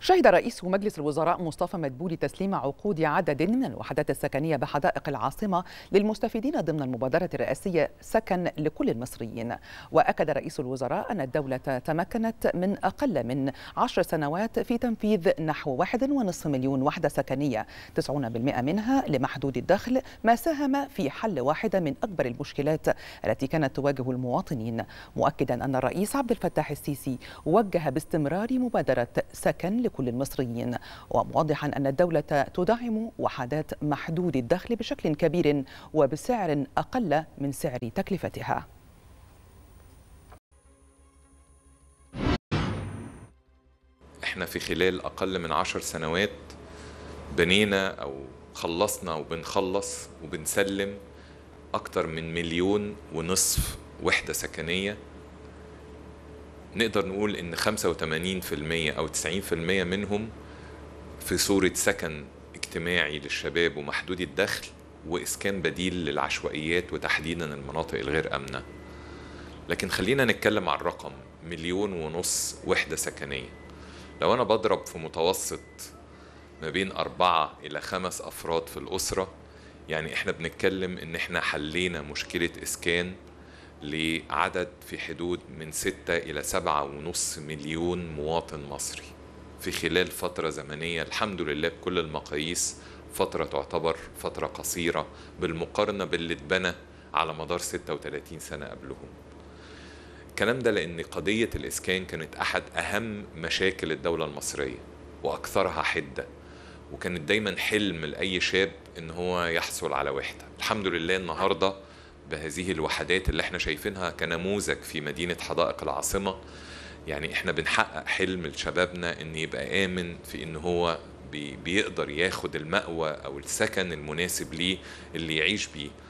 شهد رئيس مجلس الوزراء مصطفى مدبولي تسليم عقود عدد من الوحدات السكنية بحدائق العاصمة للمستفيدين ضمن المبادرة الرئاسية سكن لكل المصريين وأكد رئيس الوزراء أن الدولة تمكنت من أقل من عشر سنوات في تنفيذ نحو واحد ونصف مليون وحدة سكنية 90% منها لمحدود الدخل ما ساهم في حل واحدة من أكبر المشكلات التي كانت تواجه المواطنين مؤكدا أن الرئيس عبد الفتاح السيسي وجه باستمرار مبادرة سكن لكل المصريين وموضحا أن الدولة تدعم وحدات محدود الدخل بشكل كبير وبسعر أقل من سعر تكلفتها احنا في خلال أقل من عشر سنوات بنينا أو خلصنا وبنخلص وبنسلم أكتر من مليون ونصف وحدة سكنية نقدر نقول ان 85% او 90% منهم في صوره سكن اجتماعي للشباب ومحدود الدخل واسكان بديل للعشوائيات وتحديدا المناطق الغير امنه لكن خلينا نتكلم على الرقم مليون ونص وحده سكنيه لو انا بضرب في متوسط ما بين أربعة إلى خمس أفراد في الأسرة يعني إحنا بنتكلم إن إحنا حلينا مشكلة إسكان لعدد في حدود من ستة إلى سبعة ونص مليون مواطن مصري في خلال فترة زمنية الحمد لله بكل المقاييس فترة تعتبر فترة قصيرة بالمقارنة باللي اتبنى على مدار 36 سنة قبلهم الكلام ده لأن قضية الإسكان كانت أحد أهم مشاكل الدولة المصرية وأكثرها حدة وكانت دايما حلم لأي شاب إن هو يحصل على وحدة الحمد لله النهاردة بهذه الوحدات اللي احنا شايفينها كنموذج في مدينة حدائق العاصمة يعني احنا بنحقق حلم لشبابنا ان يبقى آمن في ان هو بيقدر ياخد المأوى أو السكن المناسب ليه اللي يعيش بيه